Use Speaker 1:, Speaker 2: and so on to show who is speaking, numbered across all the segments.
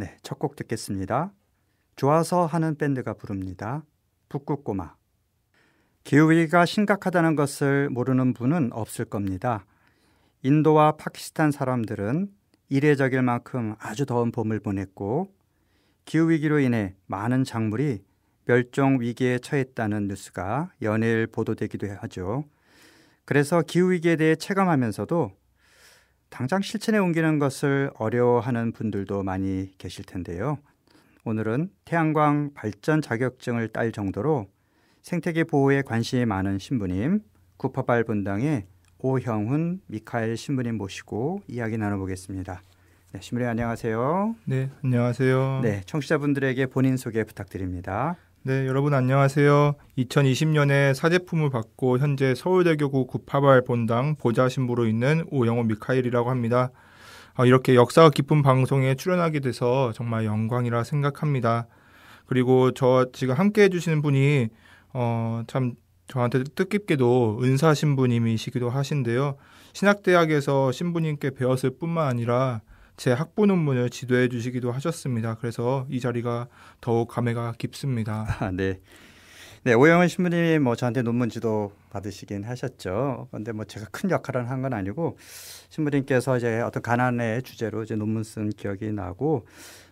Speaker 1: 네, 첫 곡 듣겠습니다. 좋아서 하는 밴드가 부릅니다. 북극고마. 기후위기가 심각하다는 것을 모르는 분은 없을 겁니다. 인도와 파키스탄 사람들은 이례적일 만큼 아주 더운 봄을 보냈고 기후위기로 인해 많은 작물이 멸종 위기에 처했다는 뉴스가 연일 보도되기도 하죠. 그래서 기후위기에 대해 체감하면서도 당장 실천에 옮기는 것을 어려워하는 분들도 많이 계실 텐데요. 오늘은 태양광 발전 자격증을 딸 정도로 생태계 보호에 관심이 많은 신부님, 구파발 분당의 오형훈 미카엘 신부님 모시고 이야기 나눠보겠습니다. 네, 신부님 안녕하세요.
Speaker 2: 네, 안녕하세요. 네,
Speaker 1: 청취자분들에게 본인 소개 부탁드립니다.
Speaker 2: 네, 여러분 안녕하세요. 2020년에 사제품을 받고 현재 서울대교구 구파발 본당 보좌신부로 있는 오영호 미카엘이라고 합니다. 아, 이렇게 역사가 깊은 방송에 출연하게 돼서 정말 영광이라 생각합니다. 그리고 저 지금 함께 해주시는 분이 어, 참 저한테 뜻깊게도 은사 신부님이시기도 하신데요. 신학대학에서 신부님께 배웠을 뿐만 아니라 제 학부 논문을 지도해 주시기도 하셨습니다. 그래서 이 자리가 더욱 감회가 깊습니다. 아, 네. 네,
Speaker 1: 오영은 신부님이 뭐 저한테 논문 지도 받으시긴
Speaker 2: 하셨죠. 그데뭐 제가 큰 역할을
Speaker 1: 한건 아니고 신부님께서 이제 어떤 가난의 주제로 이제 논문 쓴 기억이 나고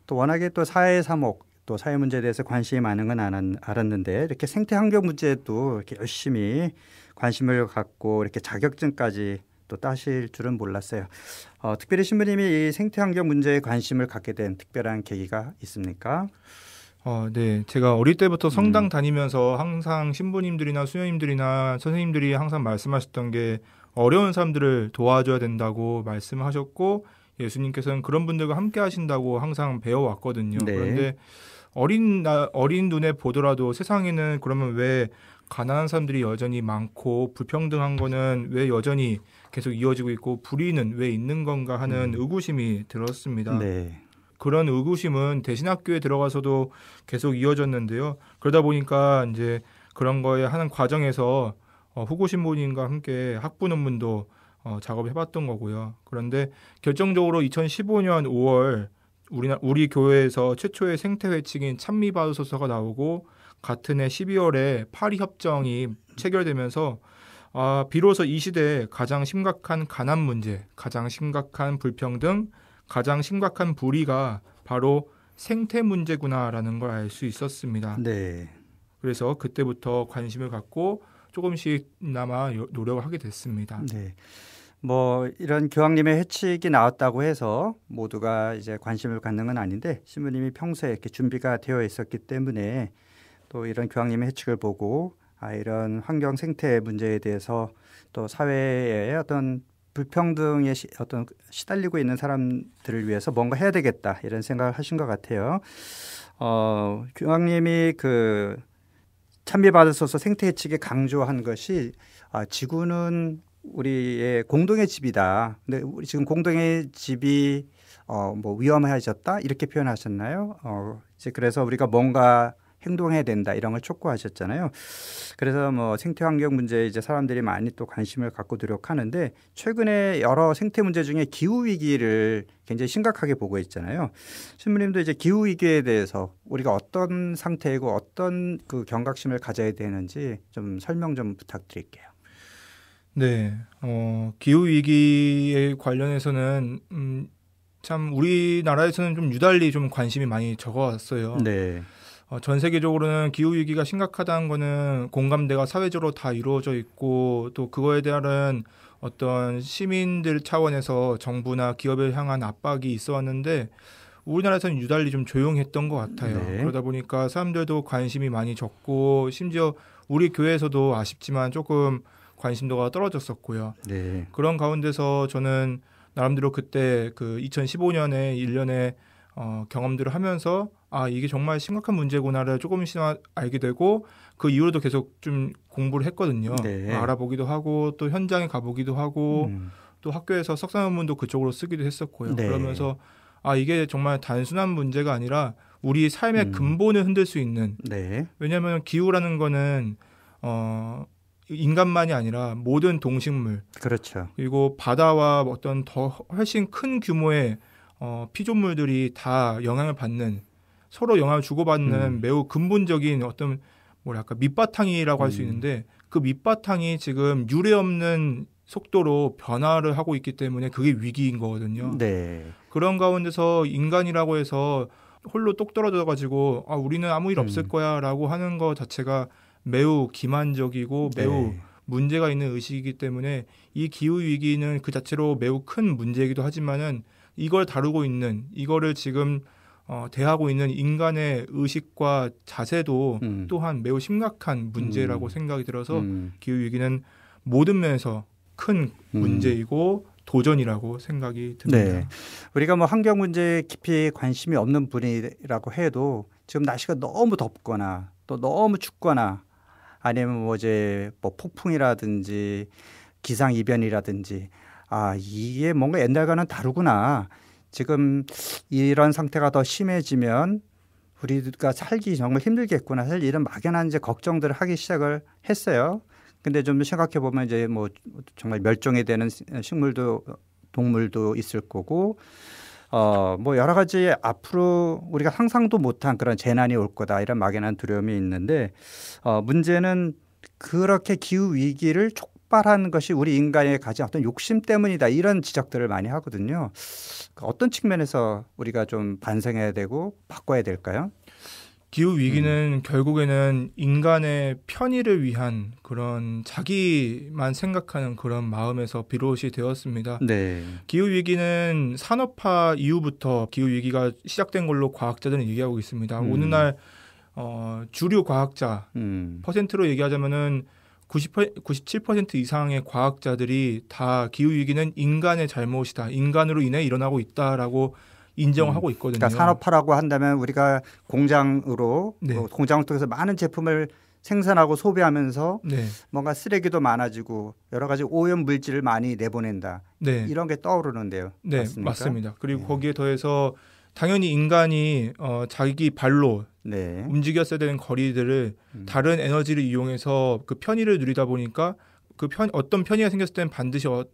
Speaker 1: 또 워낙에 또 사회 사목 또 사회 문제에 대해서 관심이 많은 건 알았는데 이렇게 생태 환경 문제도 이렇게 열심히 관심을 갖고 이렇게 자격증까지 또 따실 줄은 몰랐어요. 어, 특별히 신부님이 이 생태환경 문제에 관심을 갖게 된
Speaker 2: 특별한 계기가 있습니까? 어, 네. 제가 어릴 때부터 성당 음. 다니면서 항상 신부님들이나 수녀님들이나 선생님들이 항상 말씀하셨던 게 어려운 사람들을 도와줘야 된다고 말씀하셨고 예수님께서는 그런 분들과 함께 하신다고 항상 배워왔거든요. 네. 그런데 어린 나, 어린 눈에 보더라도 세상에는 그러면 왜 가난한 사람들이 여전히 많고 불평등한 거는 왜 여전히 계속 이어지고 있고 불의는 왜 있는 건가 하는 음. 의구심이 들었습니다. 네. 그런 의구심은 대신학교에 들어가서도 계속 이어졌는데요. 그러다 보니까 이제 그런 거에 하는 과정에서 어, 후고 신부님과 함께 학부 논문도 어, 작업해봤던 거고요. 그런데 결정적으로 2015년 5월 우리 우리 교회에서 최초의 생태회 측인 찬미바우소서가 나오고 같은 해 12월에 파리 협정이 체결되면서 아, 비로소 이 시대에 가장 심각한 가난 문제, 가장 심각한 불평등, 가장 심각한 불의가 바로 생태 문제구나라는 걸 알 수 있었습니다. 네. 그래서 그때부터 관심을 갖고 조금씩나마 노력을 하게 됐습니다. 네.
Speaker 1: 뭐 이런 교황님의 해칙이 나왔다고 해서 모두가 이제 관심을 갖는 건 아닌데 신부님이 평소에 이렇게 준비가 되어 있었기 때문에 또 이런 교황님의 해칙을 보고 아, 이런 환경 생태 문제에 대해서 또 사회의 어떤 불평등에 시, 어떤 시달리고 있는 사람들을 위해서 뭔가 해야 되겠다 이런 생각을 하신 것 같아요. 어, 교황님이 그참배받으셔서 생태 측에 강조한 것이 아, 지구는 우리의 공동의 집이다. 근데 우리 지금 공동의 집이 어, 뭐 위험해졌다 이렇게 표현하셨나요? 어, 이제 그래서 우리가 뭔가 행동해야 된다 이런 걸 촉구하셨잖아요. 그래서 뭐 생태 환경 문제 이제 사람들이 많이 또 관심을 갖고 노력하는데 최근에 여러 생태 문제 중에 기후 위기를 굉장히 심각하게 보고 있잖아요. 신부님도 이제 기후 위기에 대해서 우리가 어떤 상태이고 어떤 그 경각심을 가져야 되는지 좀 설명 좀 부탁드릴게요.
Speaker 2: 네, 어, 기후 위기에 관련해서는 음, 참 우리나라에서는 좀 유달리 좀 관심이 많이 적어왔어요. 네. 어, 전 세계적으로는 기후 위기가 심각하다는 거는 공감대가 사회적으로 다 이루어져 있고 또 그거에 대한 어떤 시민들 차원에서 정부나 기업을 향한 압박이 있어왔는데 우리나라에서는 유달리 좀 조용했던 것 같아요. 네. 그러다 보니까 사람들도 관심이 많이 적고 심지어 우리 교회에서도 아쉽지만 조금 관심도가 떨어졌었고요. 네. 그런 가운데서 저는 나름대로 그때 그 2015년에 1년에 어, 경험들을 하면서 아 이게 정말 심각한 문제구나를 조금씩 알게 되고 그 이후로도 계속 좀 공부를 했거든요. 네. 아, 알아보기도 하고 또 현장에 가보기도 하고 음. 또 학교에서 석사 논문도 그쪽으로 쓰기도 했었고요. 네. 그러면서 아 이게 정말 단순한 문제가 아니라 우리 삶의 음. 근본을 흔들 수 있는 네. 왜냐하면 기후라는 거는 어 인간만이 아니라 모든 동식물 그렇죠. 그리고 바다와 어떤 더 훨씬 큰 규모의 어, 피조물들이 다 영향을 받는 서로 영향을 주고받는 음. 매우 근본적인 어떤 뭐랄까 밑바탕이라고 할수 음. 있는데 그 밑바탕이 지금 유례 없는 속도로 변화를 하고 있기 때문에 그게 위기인 거거든요. 네. 그런 가운데서 인간이라고 해서 홀로 똑 떨어져 가지고 아 우리는 아무 일 없을 음. 거야라고 하는 것 자체가 매우 기만적이고 네. 매우 네. 문제가 있는 의식이기 때문에 이 기후 위기는 그 자체로 매우 큰 문제이기도 하지만은 이걸 다루고 있는 이거를 지금 어, 대하고 있는 인간의 의식과 자세도 음. 또한 매우 심각한 문제라고 음. 생각이 들어서 음. 기후 위기는 모든 면에서 큰 음. 문제이고 도전이라고 생각이 듭니다. 네. 우리가 뭐 환경 문제에 깊이 관심이
Speaker 1: 없는 분이라고 해도 지금 날씨가 너무 덥거나 또 너무 춥거나 아니면 뭐 이제 뭐 폭풍이라든지 기상 이변이라든지 아 이게 뭔가 옛날과는 다르구나. 지금 이런 상태가 더 심해지면 우리가 살기 정말 힘들겠구나. 사실 이런 막연한 이제 걱정들을 하기 시작을 했어요. 근데 좀 생각해 보면 이제 뭐 정말 멸종이 되는 식물도 동물도 있을 거고 어 뭐 여러 가지 앞으로 우리가 상상도 못한 그런 재난이 올 거다 이런 막연한 두려움이 있는데 어 문제는 그렇게 기후 위기를 삭발한 것이 우리 인간이 가진 어떤 욕심 때문이다 이런 지적들을 많이 하거든요. 그 어떤 측면에서 우리가 좀 반성해야 되고 바꿔야 될까요?
Speaker 2: 기후 위기는 음. 결국에는 인간의 편의를 위한 그런 자기만 생각하는 그런 마음에서 비롯이 되었습니다. 네. 기후 위기는 산업화 이후부터 기후 위기가 시작된 걸로 과학자들은 얘기하고 있습니다. 음. 어느 날 어, 주류 과학자 음. 퍼센트로 얘기하자면은 90, 97% 이상의 과학자들이 다 기후 위기는 인간의 잘못이다. 인간으로 인해 일어나고 있다라고 인정하고 음. 있거든요. 그러니까 산업화라고
Speaker 1: 한다면 우리가 공장으로
Speaker 2: 네. 어, 공장을 통해서 많은 제품을 생산하고
Speaker 1: 소비하면서 네. 뭔가 쓰레기도 많아지고 여러 가지 오염 물질을 많이 내보낸다. 네. 이런 게 떠오르는데요. 네, 맞습니까? 맞습니다
Speaker 2: 그리고 예. 거기에 더해서 당연히 인간이 어, 자기 발로 네. 움직였어야 되는 거리들을 음. 다른 에너지를 이용해서 그 편의를 누리다 보니까 그 편, 어떤 편의가 생겼을 때는 반드시 어,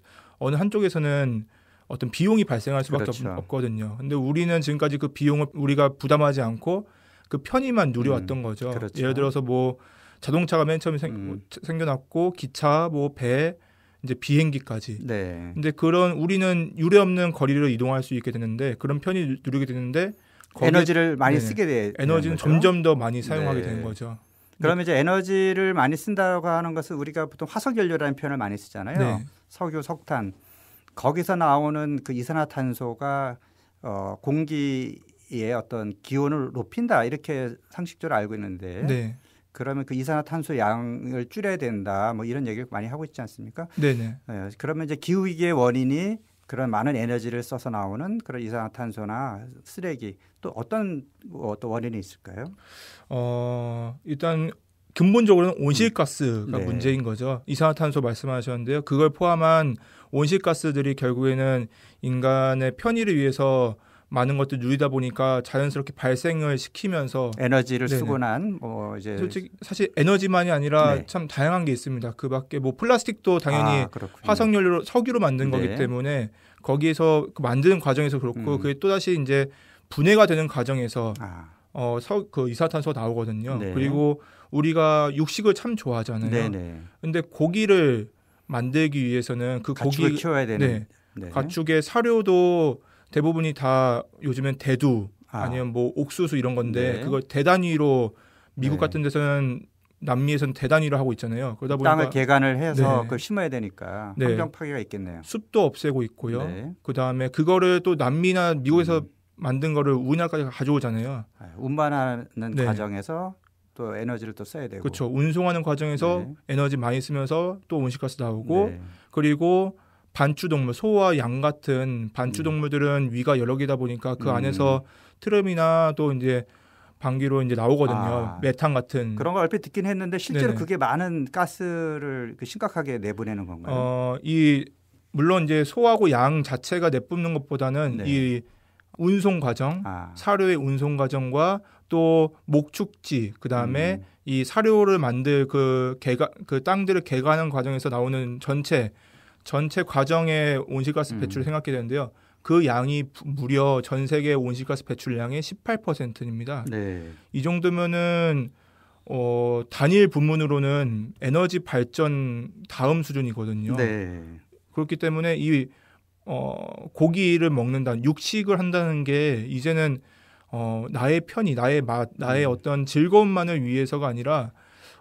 Speaker 2: 느 한쪽에서는 어떤 비용이 발생할 수밖에 그렇죠. 없, 거든요 근데 우리는 지금까지 그 비용을 우리가 부담하지 않고 그 편의만 누려왔던 음. 거죠. 그렇죠. 예를 들어서 뭐 자동차가 맨 처음에 생, 음. 뭐, 생겨났고 기차, 뭐 배, 이제 비행기까지. 네. 근데 그런 우리는 유례 없는 거리를 이동할 수 있게 되는데 그런 편이 누리게 되는데 에너지를 많이 네네. 쓰게 돼. 에너지는 점점 더 많이 네. 사용하게 네. 되는 거죠. 그러면 이제 에너지를
Speaker 1: 많이 쓴다고 하는 것은 우리가 보통 화석 연료라는 표현을 많이 쓰잖아요. 네. 석유, 석탄. 거기서 나오는 그 이산화탄소가 어, 공기의 어떤 기온을 높인다 이렇게 상식적으로 알고 있는데 네. 그러면 그 이산화탄소 양을 줄여야 된다. 뭐 이런 얘기를 많이 하고 있지 않습니까? 네네. 네, 그러면 이제 기후 위기의 원인이 그런 많은 에너지를 써서 나오는 그런 이산화탄소나 쓰레기 또
Speaker 2: 어떤 뭐 어떤 원인이 있을까요? 어 일단 근본적으로는 온실가스가 음. 네. 문제인 거죠. 이산화탄소 말씀하셨는데요. 그걸 포함한 온실가스들이 결국에는 인간의 편의를 위해서 많은 것들 누리다 보니까 자연스럽게 발생을 시키면서 에너지를 네네. 쓰고 난 뭐 이제 솔직히 사실 에너지만이 아니라 네. 참 다양한 게 있습니다. 그밖에 뭐 플라스틱도 당연히 아, 화석연료로 석유로 만든 네. 거기 때문에 거기에서 그 만드는 과정에서 그렇고 음. 그게 또 다시 이제 분해가 되는 과정에서 아. 어그 이산탄소 나오거든요. 네. 그리고 우리가 육식을 참 좋아하잖아요. 네네. 근데 고기를 만들기 위해서는 그 고기 키워야 되는 네. 네. 가축의 사료도 대부분이 다 요즘엔 대두 아. 니면뭐 옥수수 이런 건데 네. 그걸 대단위로 미국 네. 같은 데서는 남미에서는 대단위로 하고 있잖아요. 그러다 보니까 땅을 개간을 해서 네.
Speaker 1: 그걸 심어야 되니까 네. 환경 파괴가 있겠네요.
Speaker 2: 숲도 없애고 있고요. 네. 그 다음에 그거를 또 남미나 미국에서 음. 만든 거를 우리나라까지 가져오잖아요. 아, 운반하는 네.
Speaker 1: 과정에서 또 에너지를 또 써야 되고. 그렇죠.
Speaker 2: 운송하는 과정에서 네. 에너지 많이 쓰면서 또 온실가스 나오고 네. 그리고 반추동물 소와 양 같은 반추동물들은 음. 위가 여러 개다 보니까 그 음. 안에서 트름이나 또 이제 방귀로 이제 나오거든요. 아, 메탄 같은 그런 걸 얼핏 듣긴 했는데 실제로 네네. 그게
Speaker 1: 많은 가스를 그 심각하게 내보내는 건가요?
Speaker 2: 어, 이 물론 이제 소하고 양 자체가 내뿜는 것보다는 네. 이 운송 과정, 아. 사료의 운송 과정과 또 목축지 그다음에 음. 이 사료를 만들 그 개가 그 땅들을 개가하는 과정에서 나오는 전체 전체 과정의 온실가스 음. 배출을 음. 생각해 야 되는데요. 그 양이 무려 전 세계 온실가스 배출량의 18%입니다. 네. 이 정도면은 어, 단일 부문으로는 에너지 발전 다음 수준이거든요. 네. 그렇기 때문에 이 어, 고기를 먹는다, 육식을 한다는 게 이제는 어, 나의 편이, 나의 맛, 나의 네. 어떤 즐거움만을 위해서가 아니라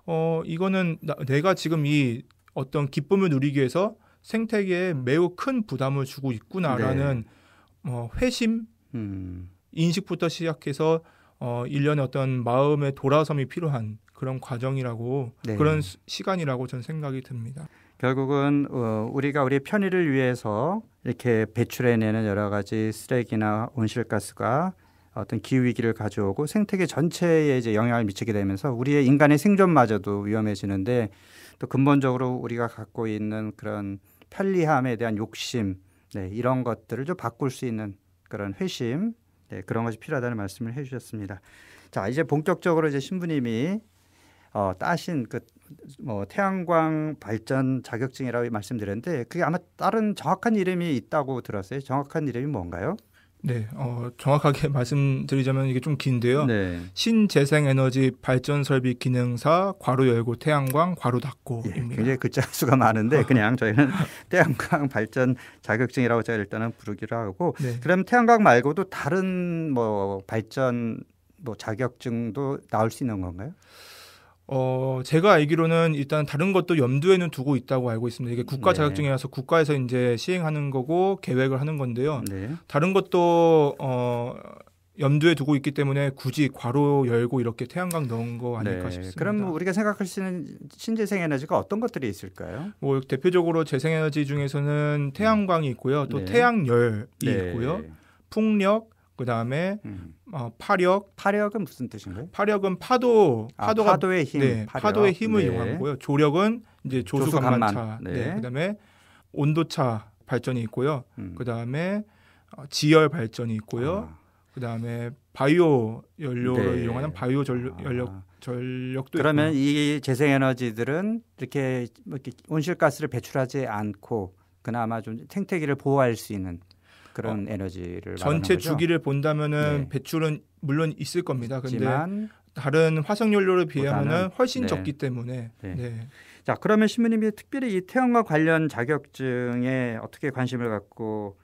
Speaker 2: 어, 이거는 나, 내가 지금 이 어떤 기쁨을 누리기 위해서 생태계에 매우 큰 부담을 주고 있구나라는 네. 어, 회심 음. 인식부터 시작해서 어, 일련의 어떤 마음의 돌아섬이 필요한 그런 과정이라고 네. 그런 시간이라고 저는 생각이 듭니다.
Speaker 1: 결국은 어, 우리가 우리 편의를 위해서 이렇게 배출해내는 여러 가지 쓰레기나 온실가스가 어떤 기후 위기를 가져오고 생태계 전체에 이제 영향을 미치게 되면서 우리의 인간의 생존마저도 위험해지는데 또 근본적으로 우리가 갖고 있는 그런 편리함에 대한 욕심 네, 이런 것들을 좀 바꿀 수 있는 그런 회심 네, 그런 것이 필요하다는 말씀을 해주셨습니다. 자 이제 본격적으로 이제 신부님이 어, 따신 그 뭐 태양광 발전 자격증이라고 말씀드렸는데 그게 아마 다른 정확한 이름이 있다고 들었어요. 정확한 이름이 뭔가요?
Speaker 2: 네, 어, 정확하게 말씀드리자면 이게 좀 긴데요. 네. 신재생에너지 발전설비 기능사 괄호 열고 태양광 괄호 닫고입니다. 예, 굉장히 글자 수가 많은데 그냥 저희는 태양광 발전
Speaker 1: 자격증이라고 제가 일단은 부르기로 하고 네. 그럼 태양광 말고도 다른 뭐
Speaker 2: 발전
Speaker 1: 뭐 자격증도 나올 수 있는 건가요?
Speaker 2: 어, 제가 알기로는 일단 다른 것도 염두에는 두고 있다고 알고 있습니다. 이게 국가 네. 자격증이라서 국가에서 이제 시행하는 거고 계획을 하는 건데요. 네. 다른 것도 어, 염두에 두고 있기 때문에 굳이 괄호 열고 이렇게 태양광 넣은 거 아닐까 네. 싶습니다. 그럼 우리가 생각할 수 있는
Speaker 1: 신재생 에너지가 어떤 것들이 있을까요?
Speaker 2: 뭐 대표적으로 재생 에너지 중에서는 태양광이 있고요. 또 네. 태양열이 네. 있고요. 풍력 그 다음에 음. 어, 파력. 파력은 무슨 뜻인가요? 파력은 파도, 아, 파도가 아, 파도의 힘, 네, 파력. 파도의 힘을 네. 이용하고요 조력은 이제 조수 간만차. 네. 네. 그다음에 온도차 발전이 있고요. 음. 그다음에 어, 지열 발전이 있고요. 아. 그다음에 바이오 연료를 네. 이용하는 바이오 전력 아. 연력 전력도 그러면 있고요.
Speaker 1: 이 재생 에너지들은 이렇게, 뭐 이렇게 온실가스를 배출하지 않고 그나마 좀 생태계를 보호할 수 있는 그런 어, 에너지를 전체 주기를
Speaker 2: 본다면은 네. 배출은 물론 있을 겁니다. 근데 다른 화석 연료를 비하면은 훨씬 네. 적기 때문에 네. 네.
Speaker 1: 자 그러면 신부님이 특별히 이 태양과 관련 자격증에 어떻게 관심을 갖고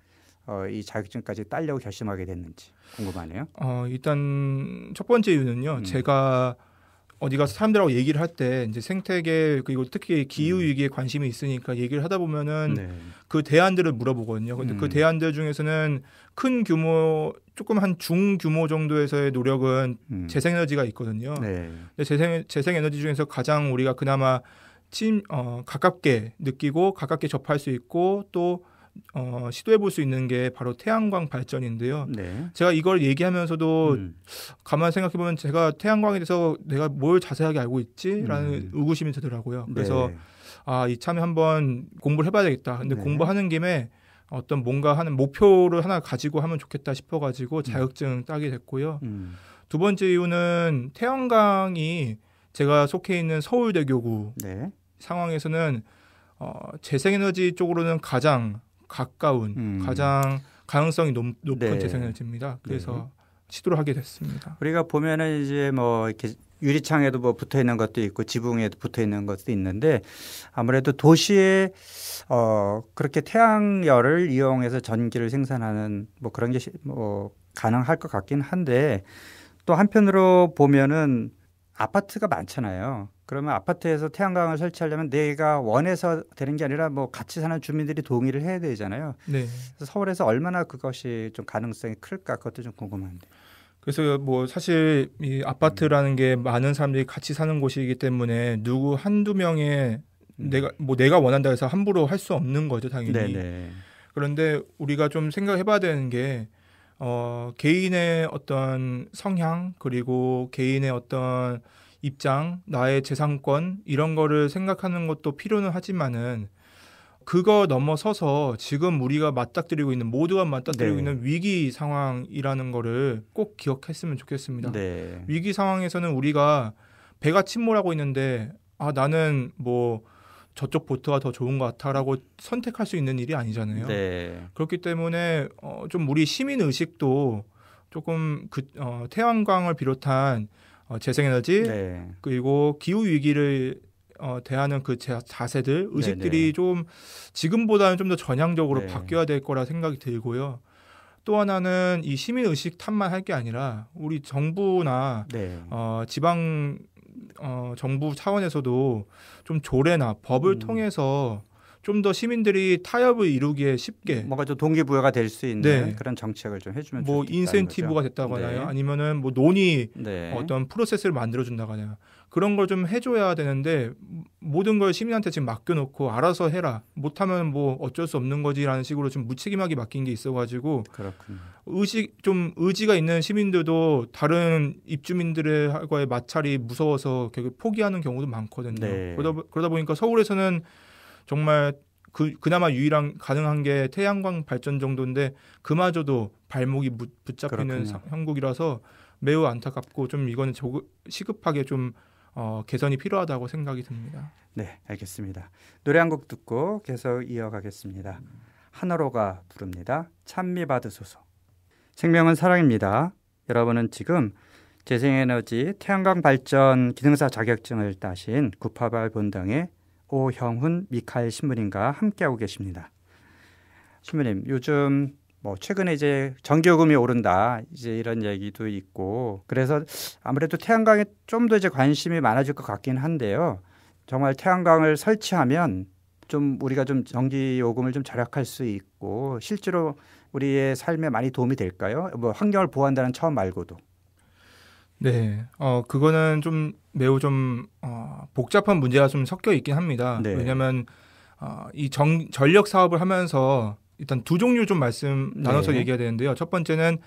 Speaker 1: 어, 이 자격증까지 따려고 결심하게 됐는지 궁금하네요.
Speaker 2: 어, 일단 첫 번째 이유는요. 음. 제가 어디 가서 사람들하고 얘기를 할 때 이제 생태계 그리고 특히 기후 음. 위기에 관심이 있으니까 얘기를 하다 보면은 네. 그 대안들을 물어보거든요. 근데 그 음. 그 대안들 중에서는 큰 규모 조금 한 중규모 정도에서의 노력은 음. 재생에너지가 있거든요. 네. 근데 재생 재생에너지 중에서 가장 우리가 그나마 침 어, 가깝게 느끼고 가깝게 접할 수 있고 또 어, 시도해 볼 수 있는 게 바로 태양광 발전인데요. 네. 제가 이걸 얘기하면서도 음. 가만 생각해 보면 제가 태양광에 대해서 내가 뭘 자세하게 알고 있지라는 음. 의구심이 들더라고요. 네. 그래서 네. 아 이참에 한번 공부를 해봐야 겠다 근데 네. 공부하는 김에 어떤 뭔가 하는 목표를 하나 가지고 하면 좋겠다 싶어가지고 음. 자격증 따게 됐고요. 음. 두 번째 이유는 태양광이 제가 속해 있는 서울대교구 네. 상황에서는 어, 재생에너지 쪽으로는 가장 가까운 음. 가장 가능성이 높, 은 네. 재생에 듭니다. 네. 그래서 네. 시도를 하게 됐습니다.
Speaker 1: 우리가 보면은 이제 뭐 이렇게 유리창에도 뭐 붙어 있는 것도 있고 지붕에도 붙어 있는 것도 있는데 아무래도 도시에 어 그렇게 태양열을 이용해서 전기를 생산하는 뭐 그런 게 뭐 가능할 것 같긴 한데 또 한편으로 보면은 아파트가 많잖아요. 그러면 아파트에서 태양광을 설치하려면 내가 원해서 되는 게 아니라 뭐 같이 사는 주민들이 동의를 해야 되잖아요. 네. 서울에서 서 얼마나 그것이 좀 가능성이 클까 그것도 좀궁금한데다
Speaker 2: 그래서 뭐 사실 이 아파트라는 게 많은 사람들이 같이 사는 곳이기 때문에 누구 한두 명의 음. 내가 뭐 내가 원한다 해서 함부로 할 수 없는 거죠 당연히. 네네. 그런데 우리가 좀 생각해봐야 되는 게 어, 개인의 어떤 성향 그리고 개인의 어떤 입장, 나의 재산권 이런 거를 생각하는 것도 필요는 하지만은 그거 넘어서서 지금 우리가 맞닥뜨리고 있는 모두가 맞닥뜨리고 네. 있는 위기 상황이라는 거를 꼭 기억했으면 좋겠습니다. 네. 위기 상황에서는 우리가 배가 침몰하고 있는데 아 나는 뭐 저쪽 보트가 더 좋은 것 같아라고 선택할 수 있는 일이 아니잖아요. 네. 그렇기 때문에 어, 좀 우리 시민 의식도 조금 그 어, 태양광을 비롯한 어, 재생에너지 네. 그리고 기후 위기를 어, 대하는 그 자, 세들 의식들이 네네. 네. 좀 지금보다는 좀 더 전향적으로 네. 바뀌어야 될 거라 생각이 들고요. 또 하나는 이 시민 의식 탓만 할 게 아니라 우리 정부나 네. 어, 지방 어, 정부 차원에서도 좀 조례나 법을 음. 통해서 좀 더 시민들이 타협을 이루기에 쉽게 뭔가 좀 동기부여가 될 수 있는 네. 그런 정책을 좀 해주면 뭐 인센티브가 됐다거나 네. 아니면은 뭐 논의 네. 어떤 프로세스를 만들어준다거나 그런 걸 좀 해줘야 되는데 모든 걸 시민한테 지금 맡겨놓고 알아서 해라 못하면 뭐 어쩔 수 없는 거지라는 식으로 좀 무책임하게 맡긴 게 있어가지고 그렇군요. 의식 좀 의지가 있는 시민들도 다른 입주민들과의 마찰이 무서워서 결국 포기하는 경우도 많거든요. 네. 그러다, 그러다 보니까 서울에서는 정말 그, 그나마 유일한 가능한 게 태양광 발전 정도인데 그마저도 발목이 붙잡히는 그렇군요. 형국이라서 매우 안타깝고 좀 이거는 조급 시급하게 좀 어, 개선이 필요하다고 생각이 듭니다.
Speaker 1: 네, 알겠습니다. 노래 한 곡 듣고 계속 이어가겠습니다. 하나로가 부릅니다. 찬미 받으소서. 생명은 사랑입니다. 여러분은 지금 재생에너지 태양광 발전 기능사 자격증을 따신 구파발 본당의 오형훈 미칼 신부님과 함께하고 계십니다. 신부님, 요즘 뭐 최근에 이제 전기요금이 오른다 이제 이런 얘기도 있고 그래서 아무래도 태양광에 좀 더 이제 관심이 많아질 것 같긴 한데요. 정말 태양광을 설치하면 좀 우리가 좀 전기 요금을 좀 절약할 수 있고 실제로 우리의 삶에 많이 도움이 될까요? 뭐 환경을 보호한다는 처음 말고도.
Speaker 2: 네, 어 그거는 좀 매우 좀 어, 복잡한 문제가 좀 섞여 있긴 합니다. 네. 왜냐하면 어, 이 정, 전력 사업을 하면서 일단 두 종류 좀 말씀 네. 나눠서 네. 얘기해야 되는데요. 첫 번째는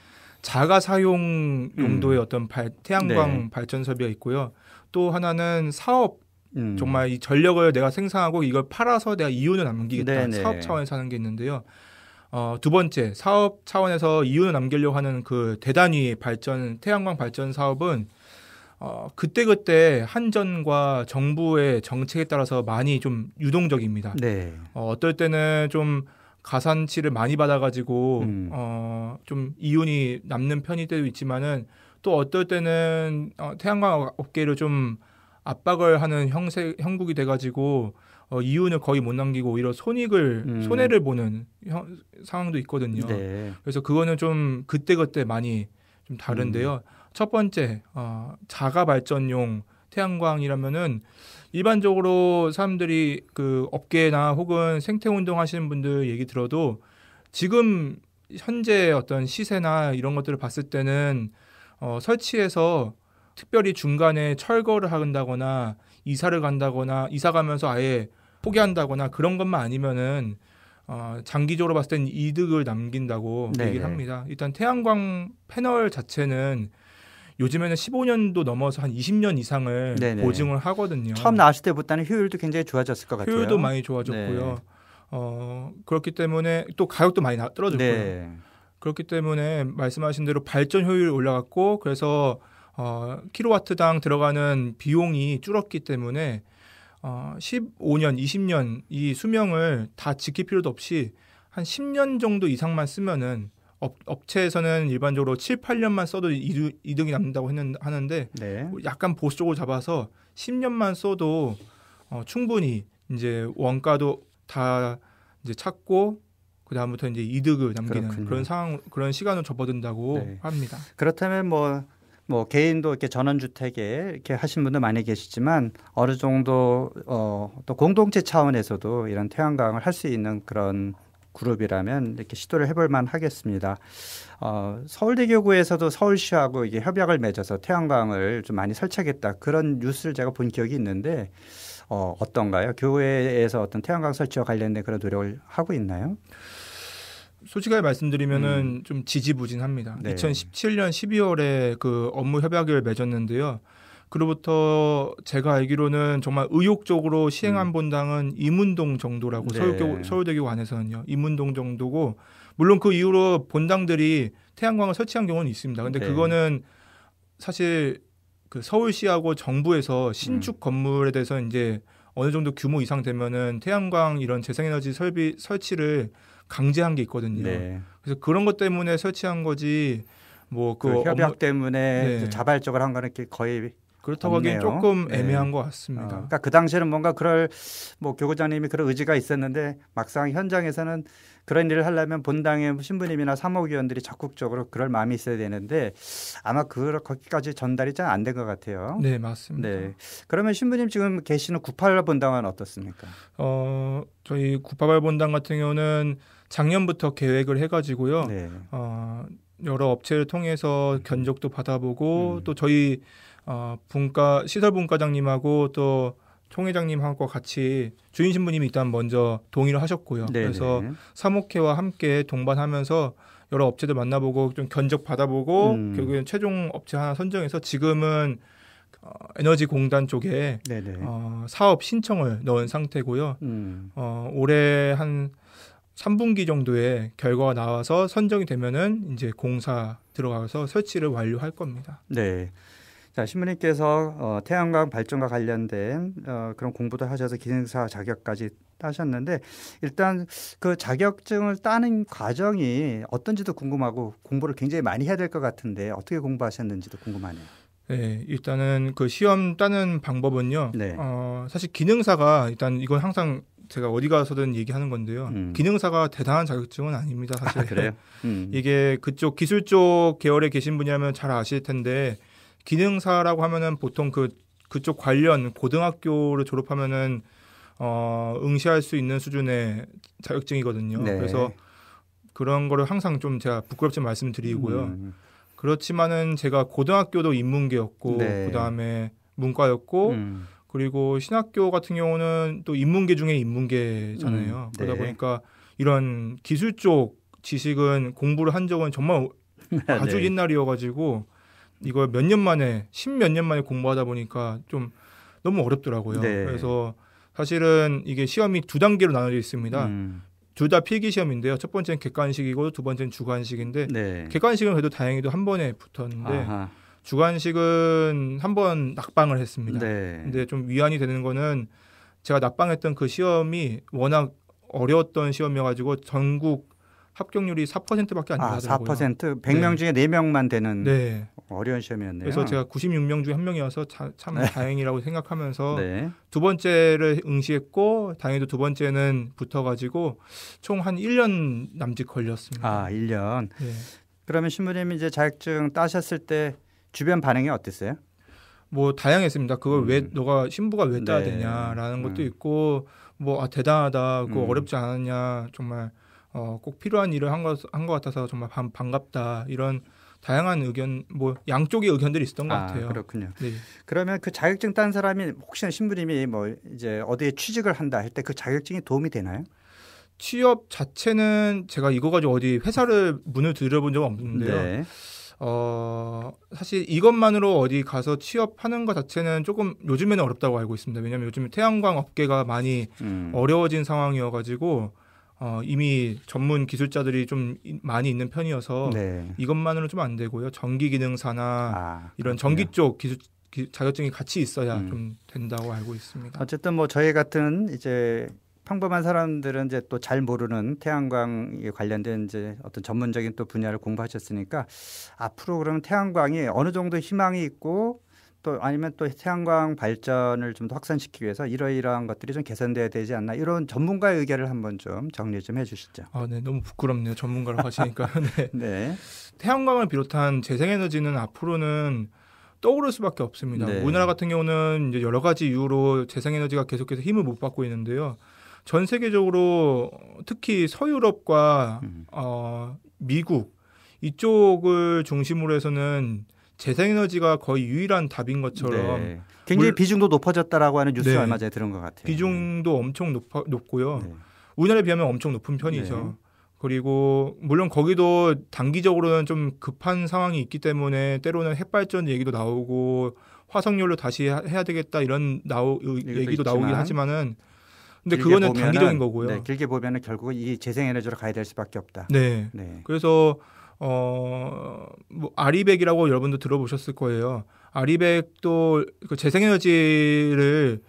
Speaker 2: 자가 사용 용도의 음. 어떤 발, 태양광 네. 발전 설비가 있고요. 또 하나는 사업 음. 정말 이 전력을 내가 생산하고 이걸 팔아서 내가 이윤을 남기겠다 네네. 네. 사업 차원에서 하는 게 있는데요. 어, 두 번째 사업 차원에서 이윤을 남기려고 하는 그 대단위 발전 태양광 발전 사업은 어, 그때그때 한전과 정부의 정책에 따라서 많이 좀 유동적입니다. 네. 어, 어떨 때는 좀 가산치를 많이 받아가지고 음. 어, 좀 이윤이 남는 편일 때도 있지만은 또 어떨 때는 어, 태양광 업계를 좀 압박을 하는 형세 형국이 돼가지고 어, 이윤을 거의 못 남기고 오히려 손익을 음. 손해를 보는 형, 상황도 있거든요. 네. 그래서 그거는 좀 그때 그때 많이 좀 다른데요. 음. 첫 번째 어, 자가 발전용 태양광이라면은 일반적으로 사람들이 그 업계나 혹은 생태 운동 하시는 분들 얘기 들어도 지금 현재 어떤 시세나 이런 것들을 봤을 때는 어, 설치해서 특별히 중간에 철거를 한다거나 이사를 간다거나 이사 가면서 아예 포기한다거나 그런 것만 아니면은 어, 장기적으로 봤을 땐 이득을 남긴다고 네네. 얘기를 합니다. 일단 태양광 패널 자체는 요즘에는 15년도 넘어서 한 20년 이상을 네네. 보증을 하거든요. 처음 나왔을 때보다는 효율도 굉장히 좋아졌을 것 같아요. 효율도 많이 좋아졌고요. 네. 어, 그렇기 때문에 또 가격도 많이 떨어졌고요. 네. 그렇기 때문에 말씀하신 대로 발전 효율이 올라갔고 그래서 어, 킬로와트당 들어가는 비용이 줄었기 때문에 어, 15년, 20년 이 수명을 다 지킬 필요도 없이 한 10년 정도 이상만 쓰면은 업, 업체에서는 일반적으로 7, 8년만 써도 이득, 이득이 남는다고 했는, 하는데 네. 뭐 약간 보수 쪽으로 잡아서 10년만 써도 어, 충분히 이제 원가도 다 이제 찾고 그 다음부터 이제 이득을 남기는 그렇군요. 그런 상황 그런 시간을 접어든다고 네. 합니다. 그렇다면 뭐뭐
Speaker 1: 뭐 개인도 이렇게 전원주택에 이렇게 하신 분들 많이 계시지만 어느 정도 어, 또 공동체 차원에서도 이런 태양광을 할 수 있는 그런 그룹이라면 이렇게 시도를 해볼 만 하겠습니다. 어, 서울대교구에서도 서울시하고 이게 협약을 맺어서 태양광을 좀 많이 설치하겠다 그런 뉴스를 제가 본 기억이 있는데 어, 어떤가요? 교회에서 어떤 태양광 설치와 관련된 그런 노력을 하고 있나요?
Speaker 2: 솔직하게 말씀드리면은 음. 좀 지지부진합니다. 네. 2017년 12월에 그 업무 협약을 맺었는데요. 그로부터 제가 알기로는 정말 의욕적으로 시행한 음. 본당은 이문동 정도라고 네. 서울교, 서울대교 관에서는요 이문동 정도고 물론 그 이후로 본당들이 태양광을 설치한 경우는 있습니다. 근데 네. 그거는 사실 그 서울시하고 정부에서 신축 음. 건물에 대해서 이제 어느 정도 규모 이상 되면은 태양광 이런 재생에너지 설비 설치를 강제한 게 있거든요. 네. 그래서 그런 것 때문에 설치한 거지 뭐그 그 협약 업무... 때문에 네. 자발적으로 한 거는 거의 그렇다고 하기엔 조금 네. 애매한 네. 것 같습니다. 어, 그러니까
Speaker 1: 그 당시에는 뭔가 그럴 뭐 교구장님이 그런 의지가 있었는데 막상 현장에서는 그런 일을 하려면 본당의 신부님이나 사목위원들이 적극적으로 그럴 마음이 있어야 되는데 아마 그 거기까지 전달이 잘 안 된 것 같아요. 네 맞습니다. 네. 그러면 신부님 지금 계시는 구팔
Speaker 2: 본당은 어떻습니까? 어 저희 구팔 본당 같은 경우는 작년부터 계획을 해가지고요. 네. 어, 여러 업체를 통해서 견적도 받아보고 음. 또 저희 어, 분과 시설 분과장님하고 또 총회장님하고 같이 주인 신부님이 일단 먼저 동의를 하셨고요. 네네. 그래서 네. 사목회와 함께 동반하면서 여러 업체들 만나보고 좀 견적 받아보고 음. 결국엔 최종 업체 하나 선정해서 지금은 어, 에너지 공단 쪽에 네네. 네. 어, 사업 신청을 넣은 상태고요. 음. 어, 올해 한 3분기 정도에 결과가 나와서 선정이 되면은 이제 공사 들어가서 설치를 완료할 겁니다. 네.
Speaker 1: 자, 신부님께서 어, 태양광 발전과 관련된 어, 그런 공부도 하셔서 기능사 자격까지 따셨는데 일단 그 자격증을 따는 과정이 어떤지도 궁금하고 공부를 굉장히 많이 해야 될 것 같은데 어떻게 공부하셨는지도 궁금하네요.
Speaker 2: 네, 일단은 그 시험 따는 방법은요. 네. 어, 사실 기능사가 일단 이건 항상 제가 어디 가서든 얘기하는 건데요. 음. 기능사가 대단한 자격증은 아닙니다. 사실 아, 그래요. 음. 이게 그쪽 기술 쪽 계열에 계신 분이라면 잘 아실 텐데 기능사라고 하면은 보통 그 그쪽 관련 고등학교를 졸업하면은 어, 응시할 수 있는 수준의 자격증이거든요. 네. 그래서 그런 거를 항상 좀 제가 부끄럽지 말씀드리고요. 음, 음, 음. 그렇지만은 제가 고등학교도 인문계였고 네. 그다음에 문과였고 음. 그리고 신학교 같은 경우는 또 인문계 중에 인문계잖아요. 음. 네. 그러다 보니까 이런 기술 쪽 지식은 공부를 한 적은 정말 네. 아주 옛날이어가지고 이걸 몇 년 만에 십몇 년 만에 공부하다 보니까 좀 너무 어렵더라고요. 네. 그래서 사실은 이게 시험이 두 단계로 나눠져 있습니다. 음. 둘다 필기 시험인데요. 첫 번째는 객관식이고 두 번째는 주관식인데 네. 객관식은 그래도 다행히도 한 번에 붙었는데 아하. 주관식은 한 번 낙방을 했습니다. 네. 근데 좀 위안이 되는 거는 제가 낙방했던 그 시험이 워낙 어려웠던 시험이어가지고 전국 합격률이 4%밖에 안 되더라고요. 아, 4% 100명
Speaker 1: 중에 4명만 되는 네. 어려운 시험이었네요. 그래서 제가
Speaker 2: 96명 중에1 명이어서 참, 참 네. 다행이라고 생각하면서 네. 두 번째를 응시했고 다행히도 두 번째는 붙어 가지고 총 한 1년 남짓 걸렸습니다. 아, 1년. 그러면 신부님 이제 자격증 따셨을 때 주변 반응이 어땠어요? 뭐 다양했습니다. 그걸 음. 왜 너가 신부가 왜 따야 되냐라는 것도 음. 있고 뭐 아, 대단하다. 그거 음. 어렵지 않았냐. 정말 어, 꼭 필요한 일을 한것한것 같아서 정말 반, 반갑다 이런 다양한 의견 뭐 양쪽의 의견들이 있었던 것 아, 같아요. 그렇군요. 네.
Speaker 1: 그러면 그 자격증 딴 사람이 혹시나 신부님이 뭐 이제
Speaker 2: 어디에 취직을 한다 할 때 그 자격증이 도움이 되나요? 취업 자체는 제가 이거 가지고 어디 회사를 문을 들여본 적은 없는데요. 네. 어, 사실 이것만으로 어디 가서 취업하는 것 자체는 조금 요즘에는 어렵다고 알고 있습니다. 왜냐하면 요즘 태양광 업계가 많이 음. 어려워진 상황이어가지고 어, 이미 전문 기술자들이 좀 많이 있는 편이어서 네. 이것만으로 는좀 안 되고요. 전기 기능사나 아, 이런 전기 쪽 기술 기, 자격증이 같이 있어야 음. 좀 된다고 알고 있습니다. 어쨌든 뭐
Speaker 1: 저희 같은 이제 평범한 사람들은 이제 또 잘 모르는 태양광에 관련된 이제 어떤 전문적인 또 분야를 공부하셨으니까 앞으로 그러면 태양광이 어느 정도 희망이 있고 또 아니면 또 태양광 발전을 좀 더 확산시키기 위해서 이러이러한 것들이 좀 개선돼야 되지 않나 이런 전문가의 의견을 한번 좀 정리 좀 해주시죠.
Speaker 2: 아, 네, 너무 부끄럽네요. 전문가로 하시니까. 네. 네. 태양광을 비롯한 재생에너지는 앞으로는 떠오를 수밖에 없습니다. 네. 우리나라 같은 경우는 이제 여러 가지 이유로 재생에너지가 계속해서 힘을 못 받고 있는데요. 전 세계적으로 특히 서유럽과 음. 어, 미국 이쪽을 중심으로 해서는 재생에너지가 거의 유일한 답인 것처럼 네. 굉장히 물, 비중도 높아졌다라고 하는 뉴스 네. 얼마 전에 들은 것 같아요. 비중도 엄청 높아, 높고요. 네. 우리나라에 비하면 엄청 높은 편이죠. 네. 그리고 물론 거기도 단기적으로는 좀 급한 상황이 있기 때문에 때로는 핵발전 얘기도 나오고 화석연료 다시 해야 되겠다 이런 나오 얘기도 나오긴 하지만은 근데 그거는 보면은, 단기적인 거고요. 네, 길게 보면은 결국은 이 재생에너지로 가야 될 수밖에 없다. 네. 네. 그래서 어, 뭐 아리백이라고 여러분도 들어보셨을 거예요. 아리백도 그 재생에너지를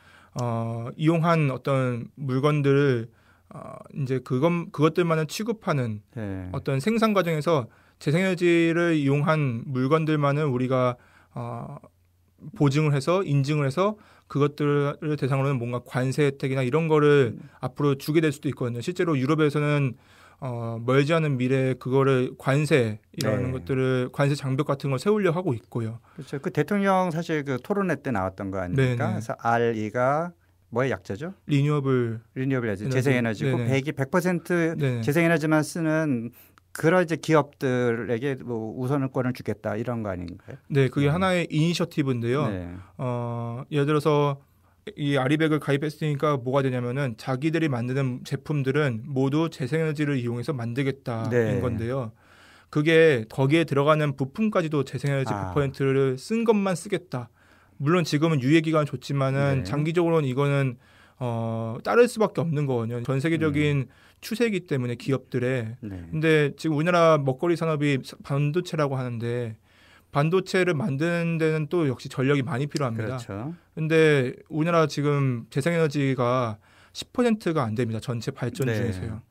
Speaker 2: 어, 이용한 어떤 물건들을 어, 이제 그건 그것들만을 취급하는 네. 어떤 생산 과정에서 재생에너지를 이용한 물건들만을 우리가 어, 보증을 해서 인증을 해서 그것들을 대상으로는 뭔가 관세 혜택이나 이런 거를 음. 앞으로 주게 될 수도 있거든요. 실제로 유럽에서는 어, 멀지 않은 미래에 그거를 관세라는 네. 것들을 관세 장벽 같은 걸 세우려 하고 있고요.
Speaker 1: 그렇죠. 그 대통령 사실 그 토론회 때 나왔던 거 아닙니까? 네네. 네. 그래서 RE가 뭐의 약자죠? 리뉴얼블 리뉴얼블 에너지 재생에너지고 100이 100% 네네. 재생에너지만 쓰는 그런 이제 기업들에게 뭐 우선권을 주겠다 이런 거 아닌가요?
Speaker 2: 네, 그게 음. 하나의 이니셔티브인데요. 네. 어, 예를 들어서 이 아리백을 가입했으니까 뭐가 되냐면은 자기들이 만드는 제품들은 모두 재생에너지를 이용해서 만들겠다인 네. 건데요. 그게 거기에 들어가는 부품까지도 재생에너지 퍼 아. 100%를 쓴 것만 쓰겠다. 물론 지금은 유예 기간 좋지만은 네. 장기적으로는 이거는 어 따를 수밖에 없는 거거든요. 전 세계적인 음. 추세이기 때문에 기업들의. 네. 근데 지금 우리나라 먹거리 산업이 반도체라고 하는데 반도체를 만드는 데는 또 역시 전력이 많이 필요합니다. 그렇 근데 우리나라 지금 재생에너지가 10%가 안 됩니다. 전체 발전 네. 중에서요.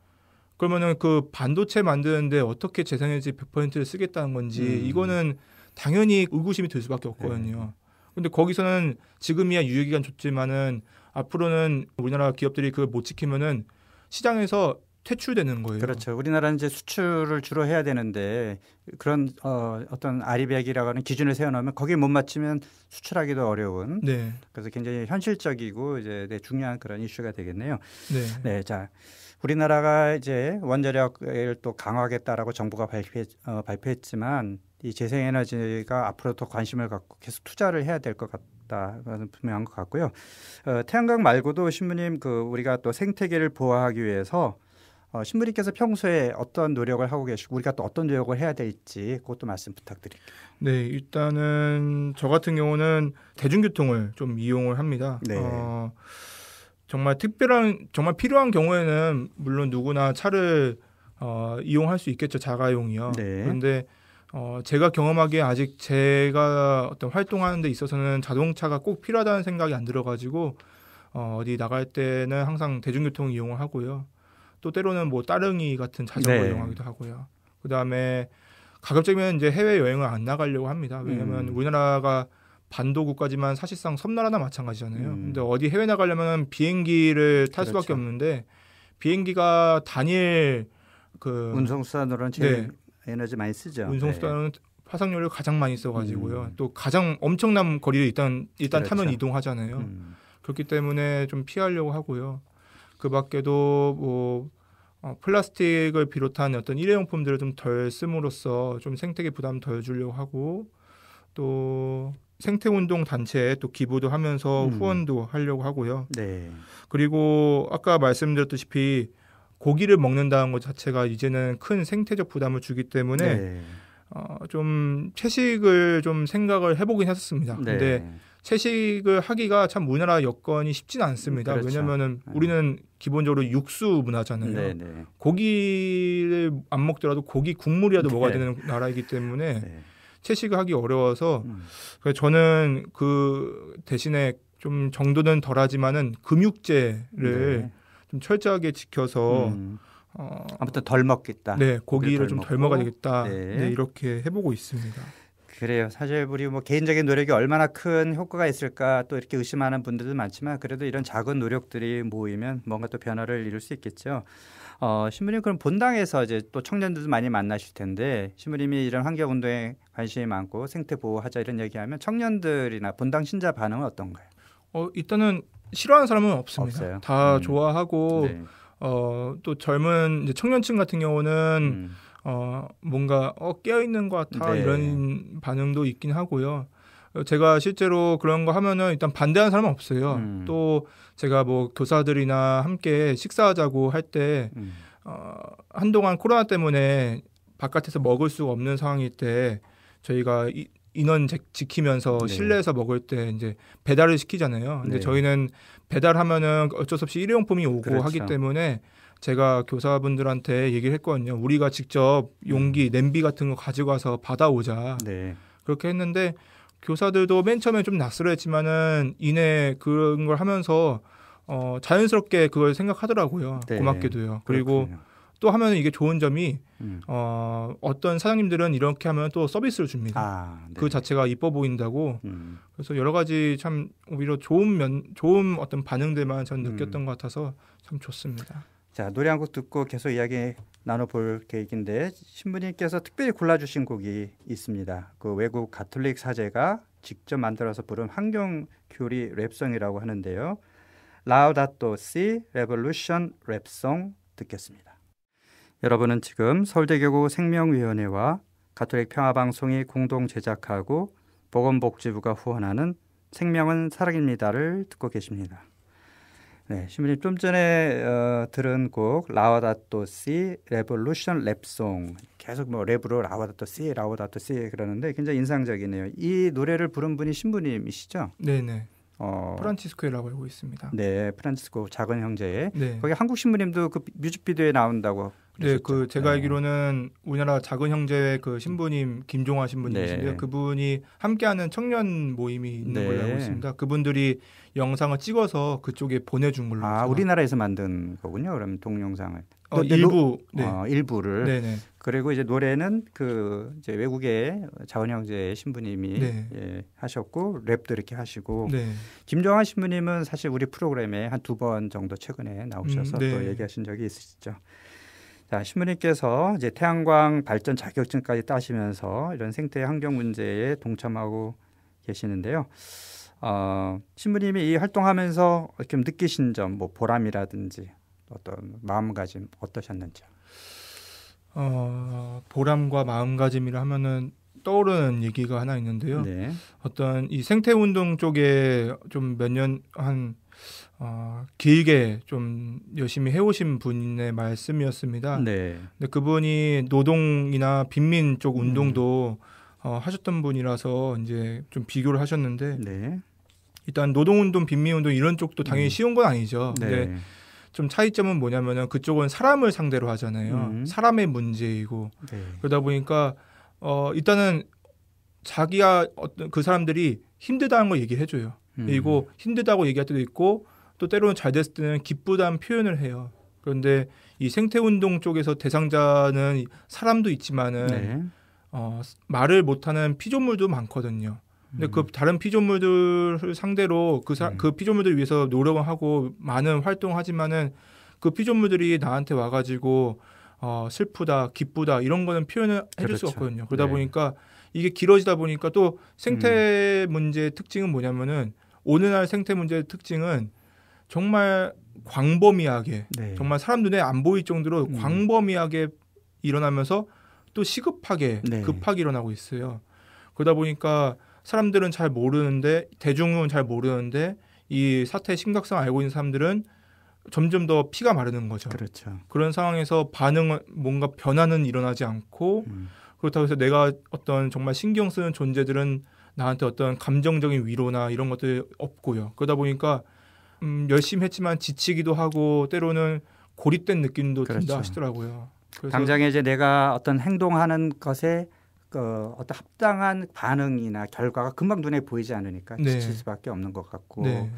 Speaker 2: 그러면은 그 반도체 만드는데 어떻게 재생에너지 100%를 쓰겠다는 건지 음. 이거는 당연히 의구심이 들 수밖에 없거든요. 네. 근데 거기서는 지금이야 유효기간 좋지만은 앞으로는 우리나라 기업들이 그걸 못 지키면은 시장에서 퇴출되는 거예요. 그렇죠. 우리나라는 이제
Speaker 1: 수출을 주로 해야 되는데 그런 어, 어떤 아리백이라고 하는 기준을 세워놓으면 거기에 못 맞추면 수출하기도 어려운. 네. 그래서 굉장히 현실적이고 이제 네, 중요한 그런 이슈가 되겠네요. 네. 네. 자, 우리나라가 이제 원자력을 또 강화하겠다라고 정부가 발표했, 어, 발표했지만 이 재생에너지가 앞으로 더 관심을 갖고 계속 투자를 해야 될 것 같. 있다는 분명한 것 같고요. 어, 태양광 말고도 신부님 그 우리가 또 생태계를 보호하기 위해서 어, 신부님께서 평소에 어떤 노력을 하고 계시고 우리가 또 어떤 노력을 해야 될지 그것도 말씀 부탁드릴니다
Speaker 2: 네, 일단은 저 같은 경우는 대중교통을 좀 이용을 합니다. 네. 어, 정말 특별한 정말 필요한 경우에는 물론 누구나 차를 어, 이용할 수 있겠죠 자가용이요. 네. 그런데 어, 제가 경험하기에 아직 제가 어떤 활동하는 데 있어서는 자동차가 꼭 필요하다는 생각이 안 들어가지고 어, 어디 나갈 때는 항상 대중교통 이용을 하고요. 또 때로는 뭐 따릉이 같은 자전거 네. 이용하기도 하고요. 그 다음에 가급적이면 이제 해외 여행을 안 나가려고 합니다. 왜냐하면 음. 우리나라가 반도국가지만 사실상 섬나라나 마찬가지잖아요. 음. 근데 어디 해외 나가려면 비행기를 탈 그렇죠. 수밖에 없는데 비행기가 단일 그 운송수단으로는 제일
Speaker 1: 네. 에너지 많이 쓰죠.
Speaker 2: 운송수단은 네. 화상료이 가장 많이 써가지고요. 음. 또 가장 엄청난 거리를 일단 일단 그렇죠. 타면 이동하잖아요. 음. 그렇기 때문에 좀 피하려고 하고요. 그 밖에도 뭐 어, 플라스틱을 비롯한 어떤 일회용품들을 좀 덜 쓰므로써 좀 생태계 부담 덜 주려고 하고 또 생태운동 단체에 또 기부도 하면서 음. 후원도 하려고 하고요. 네. 그리고 아까 말씀드렸다시피 고기를 먹는다는 것 자체가 이제는 큰 생태적 부담을 주기 때문에 네. 어, 좀 채식을 좀 생각을 해보긴 했었습니다. 네. 근데 채식을 하기가 참 우리나라 여건이 쉽지는 않습니다. 그렇죠. 왜냐면은 네. 우리는 기본적으로 육수 문화잖아요. 네네. 네. 고기를 안 먹더라도 고기 국물이라도 네. 먹어야 되는 나라이기 때문에 네. 채식을 하기 어려워서 음. 그래서 저는 그 대신에 좀 정도는 덜하지만은 금육제를 네.
Speaker 1: 좀 철저하게 지켜서 음. 어, 아무튼 덜 먹겠다. 네, 고기를 좀 덜 먹어야 되겠다. 네. 네,
Speaker 2: 이렇게 해보고 있습니다.
Speaker 1: 그래요. 사실 우리 뭐 개인적인 노력이 얼마나 큰 효과가 있을까 또 이렇게 의심하는 분들도 많지만 그래도 이런 작은 노력들이 모이면 뭔가 또 변화를 이룰 수 있겠죠. 어, 신부님 그럼 본당에서 이제 또 청년들도 많이 만나실 텐데 신부님이 이런 환경 운동에 관심이 많고 생태 보호하자 이런 얘기하면 청년들이나 본당 신자 반응은 어떤가요? 어, 일단은
Speaker 2: 싫어하는 사람은 없습니다.
Speaker 1: 없어요? 다 음.
Speaker 2: 좋아하고 네. 어, 또 젊은 청년층 같은 경우는 음. 어, 뭔가 어, 깨어있는 것 같아 네. 이런 반응도 있긴 하고요. 제가 실제로 그런 거 하면은 일단 반대하는 사람은 없어요. 음. 또 제가 뭐 교사들이나 함께 식사하자고 할때 음. 어, 한동안 코로나 때문에 바깥에서 먹을 수가 없는 상황일 때 저희가 이, 인원 지키면서 네. 실내에서 먹을 때 이제 배달을 시키잖아요. 근데 네. 저희는 배달하면은 어쩔 수 없이 일회용품이 오고 그렇죠. 하기 때문에 제가 교사분들한테 얘기를 했거든요. 우리가 직접 용기, 음. 냄비 같은 거 가지고 와서 받아오자. 네. 그렇게 했는데 교사들도 맨 처음에 좀 낯설어했지만은 이내 그런 걸 하면서 어, 자연스럽게 그걸 생각하더라고요. 네. 고맙게도요. 그리고 그렇군요. 또 하면 이게 좋은 점이 음. 어, 어떤 사장님들은 이렇게 하면 또 서비스를 줍니다. 아, 네. 그 자체가 이뻐 보인다고. 음. 그래서 여러 가지 참 오히려 좋은 면 좋은 어떤 반응들만 전 음. 느꼈던 음. 것 같아서 참 좋습니다.
Speaker 1: 자 노래 한 곡 듣고 계속 이야기 나눠볼 계획인데 신부님께서 특별히 골라주신 곡이 있습니다. 그 외국 가톨릭 사제가 직접 만들어서 부른 환경 교리 랩송이라고 하는데요. 라우다토 시 레볼루션 랩송 듣겠습니다. 여러분은 지금 서울대교구 생명위원회와 가톨릭 평화방송이 공동 제작하고 보건복지부가 후원하는 생명은 사랑입니다를 듣고 계십니다. 네, 신부님 좀 전에 어, 들은 곡 라우다토 시 레볼루션 랩송 계속 뭐 랩으로 라우다토 시 라우다토 시 그러는데 굉장히 인상적이네요. 이 노래를 부른 분이 신부님이시죠? 네, 네. 어,
Speaker 2: 프란치스코라고 알고 있습니다.
Speaker 1: 네, 프란치스코 작은 형제의 네. 거기 한국 신부님도 그 뮤직비디오에 나온다고 네, 그 제가 네. 알기로는
Speaker 2: 우리나라 작은 형제의 그 음. 신부님 김종화 네. 신부님이신데요. 네. 그분이 함께하는 청년 모임이 있는 네. 걸로 알고 있습니다. 그분들이 영상을 찍어서 그쪽에 보내준 걸로. 아, 제가.
Speaker 1: 우리나라에서 만든 거군요. 그럼 동영상을. 어, 일부, 네. 어, 일부를. 네네. 그리고 이제 노래는 그 이제 외국의 자원 형제의 신부님이 네. 예, 하셨고 랩도 이렇게 하시고 네. 김정환 신부님은 사실 우리 프로그램에 한 두 번 정도 최근에 나오셔서 음, 네. 또 얘기하신 적이 있으시죠. 자, 신부님께서 이제 태양광 발전 자격증까지 따시면서 이런 생태 환경 문제에 동참하고 계시는데요. 어, 신부님이 이 활동하면서 이렇게 느끼신 점, 뭐 보람이라든지 어떤 마음가짐 어떠셨는지요?
Speaker 2: 어, 보람과 마음가짐이라 하면은 떠오르는 얘기가 하나 있는데요. 네. 어떤 이 생태 운동 쪽에 좀몇년한 어, 길게 좀 열심히 해오신 분의 말씀이었습니다. 네. 근데 그분이 노동이나 빈민 쪽 음. 운동도 음. 어, 하셨던 분이라서 이제 좀 비교를 하셨는데 네. 일단 노동운동, 빈민운동 이런 쪽도 당연히 음. 쉬운 건 아니죠. 네. 근데 좀 차이점은 뭐냐면은 그쪽은 사람을 상대로 하잖아요. 음. 사람의 문제이고 네. 그러다 보니까 어 일단은 자기가 어떤 그 사람들이 힘들다는 걸 얘기해줘요. 음. 그리고 힘들다고 얘기할 때도 있고 또 때로는 잘 됐을 때는 기쁘다는 표현을 해요. 그런데 이 생태운동 쪽에서 대상자는 사람도 있지만은 네. 어, 말을 못하는 피조물도 많거든요. 근데 그 음. 그 다른 피조물들을 상대로 그, 사, 음. 그 피조물들 을 위해서 노력을 하고 많은 활동하지만은 그 피조물들이 나한테 와가지고 어, 슬프다, 기쁘다 이런 거는 표현을 해줄 그렇죠. 수 없거든요. 그러다 네. 보니까 이게 길어지다 보니까 또 생태 음. 문제의 특징은 뭐냐면은 오늘날 생태 문제의 특징은 정말 광범위하게 네. 정말 사람 눈에 안 보일 정도로 음. 광범위하게 일어나면서 또 시급하게 네. 급하게 일어나고 있어요. 그러다 보니까 사람들은 잘 모르는데 대중은 잘 모르는데 이 사태의 심각성 알고 있는 사람들은 점점 더 피가 마르는 거죠. 그렇죠. 그런 상황에서 반응은 뭔가 변화는 일어나지 않고 음. 그렇다고 해서 내가 어떤 정말 신경 쓰는 존재들은 나한테 어떤 감정적인 위로나 이런 것들이 없고요. 그러다 보니까 음, 열심히 했지만 지치기도 하고 때로는 고립된 느낌도 그렇죠. 든다 하시더라고요. 당장에 이제 내가
Speaker 1: 어떤 행동하는 것에 그 어떤 합당한 반응이나 결과가 금방 눈에 보이지 않으니까 네. 지칠 네. 수밖에 없는 것 같고 네.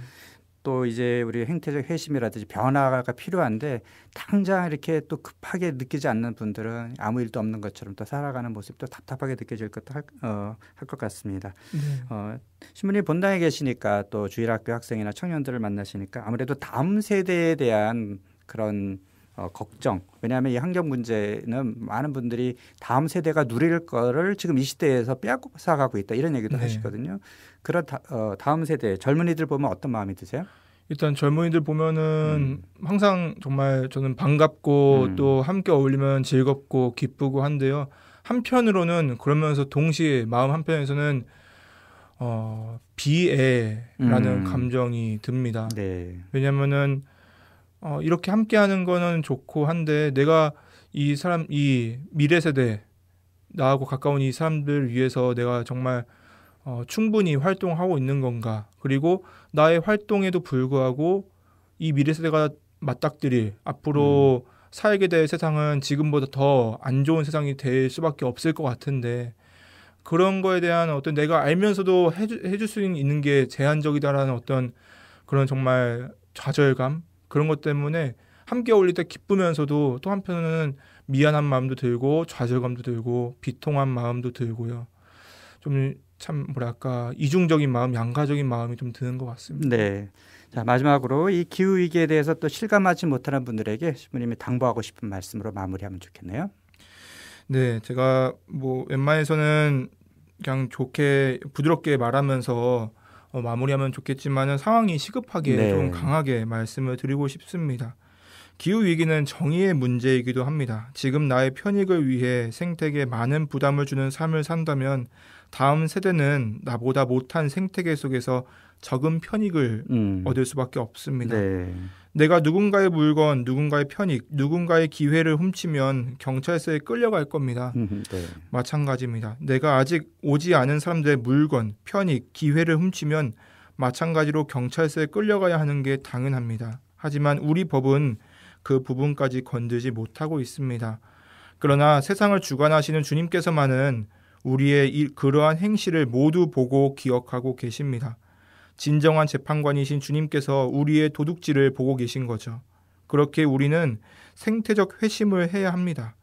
Speaker 1: 또 이제 우리 행태적 회심이라든지 변화가 필요한데 당장 이렇게 또 급하게 느끼지 않는 분들은 아무 일도 없는 것처럼 또 살아가는 모습도 답답하게 느껴질 것도 할, 어, 할 것 같습니다. 네. 어, 신부님 본당에 계시니까 또 주일학교 학생이나 청년들을 만나시니까 아무래도 다음 세대에 대한 그런 어, 걱정. 왜냐하면 이 환경 문제는 많은 분들이 다음 세대가 누릴 거를 지금 이 시대에서 빼앗아가고 있다 이런 얘기도 네. 하시거든요. 그런 다, 어, 다음 세대 젊은이들 보면 어떤 마음이 드세요?
Speaker 2: 일단 젊은이들 보면은 음. 항상 정말 저는 반갑고 음. 또 함께 어울리면 즐겁고 기쁘고 한데요. 한편으로는 그러면서 동시에 마음 한편에서는 어, 비애라는 음. 감정이 듭니다. 네. 왜냐면은 어, 이렇게 함께하는 거는 좋고 한데 내가 이 사람 이 미래 세대 나하고 가까운 이 사람들 위해서 내가 정말 어, 충분히 활동하고 있는 건가? 그리고 나의 활동에도 불구하고 이 미래 세대가 맞닥뜨릴 앞으로 음. 사역에 대해 세상은 지금보다 더 안 좋은 세상이 될 수밖에 없을 것 같은데 그런 거에 대한 어떤 내가 알면서도 해주, 해줄 수 있는 게 제한적이다라는 어떤 그런 정말 좌절감 그런 것 때문에 함께 어울릴 때 기쁘면서도 또한편으로는 미안한 마음도 들고 좌절감도 들고 비통한 마음도 들고요. 좀 참 뭐랄까 이중적인 마음, 양가적인 마음이 좀 드는 것 같습니다.
Speaker 1: 네. 자 마지막으로 이 기후 위기에 대해서 또 실감하지 못하는 분들에게 신부님이 당부하고 싶은 말씀으로 마무리하면
Speaker 2: 좋겠네요. 네, 제가 뭐 웬만해서는 그냥 좋게 부드럽게 말하면서 어, 마무리하면 좋겠지만은 상황이 시급하게 네. 좀 강하게 말씀을 드리고 싶습니다. 기후 위기는 정의의 문제이기도 합니다. 지금 나의 편익을 위해 생태계에 많은 부담을 주는 삶을 산다면 다음 세대는 나보다 못한 생태계 속에서 적은 편익을 음. 얻을 수밖에 없습니다. 네. 내가 누군가의 물건, 누군가의 편익, 누군가의 기회를 훔치면 경찰서에 끌려갈 겁니다. 음, 음, 네. 마찬가지입니다. 내가 아직 오지 않은 사람들의 물건, 편익, 기회를 훔치면 마찬가지로 경찰서에 끌려가야 하는 게 당연합니다. 하지만 우리 법은 그 부분까지 건들지 못하고 있습니다. 그러나 세상을 주관하시는 주님께서만은 우리의 이, 그러한 행실을 모두 보고 기억하고 계십니다. 진정한 재판관이신 주님께서 우리의 도둑질을 보고 계신 거죠. 그렇게 우리는 생태적 회심을 해야 합니다.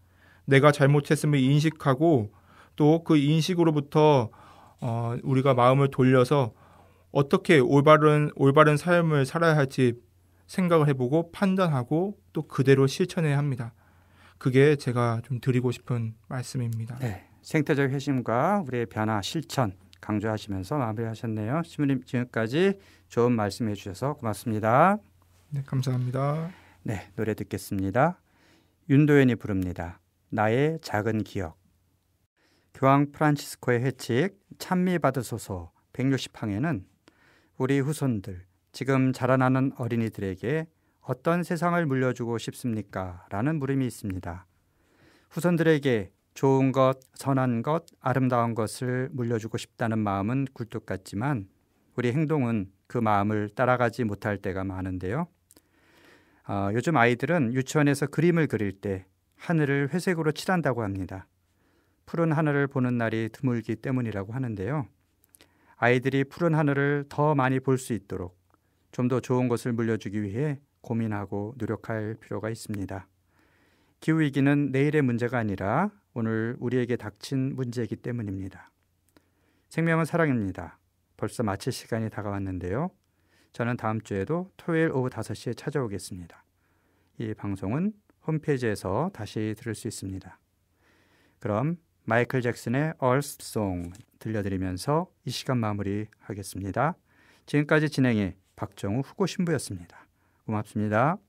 Speaker 2: 내가 잘못했음을 인식하고 또 그 인식으로부터 어, 우리가 마음을 돌려서 어떻게 올바른 올바른 삶을 살아야 할지 생각을 해보고 판단하고 또 그대로 실천해야 합니다. 그게 제가 좀 드리고 싶은 말씀입니다. 네,
Speaker 1: 생태적 회심과 우리의 변화 실천 강조하시면서 마무리하셨네요. 시무님 지금까지 좋은 말씀해 주셔서 고맙습니다.
Speaker 2: 네, 감사합니다.
Speaker 1: 네, 노래 듣겠습니다. 윤도현이 부릅니다. 나의 작은 기억. 교황 프란치스코의 해칙 찬미 받으소서 160항에는 우리 후손들 지금 자라나는 어린이들에게 어떤 세상을 물려주고 싶습니까? 라는 물음이 있습니다. 후손들에게 좋은 것, 선한 것, 아름다운 것을 물려주고 싶다는 마음은 굴뚝 같지만 우리 행동은 그 마음을 따라가지 못할 때가 많은데요. 어, 요즘 아이들은 유치원에서 그림을 그릴 때 하늘을 회색으로 칠한다고 합니다. 푸른 하늘을 보는 날이 드물기 때문이라고 하는데요. 아이들이 푸른 하늘을 더 많이 볼 수 있도록 좀 더 좋은 것을 물려주기 위해 고민하고 노력할 필요가 있습니다. 기후위기는 내일의 문제가 아니라 오늘 우리에게 닥친 문제이기 때문입니다. 생명은 사랑입니다. 벌써 마칠 시간이 다가왔는데요. 저는 다음 주에도 토요일 오후 5시에 찾아오겠습니다. 이 방송은 홈페이지에서 다시 들을 수 있습니다. 그럼 마이클 잭슨의 얼스송 들려드리면서 이 시간 마무리하겠습니다. 지금까지 진행해 박정우 후고 신부였습니다. 고맙습니다.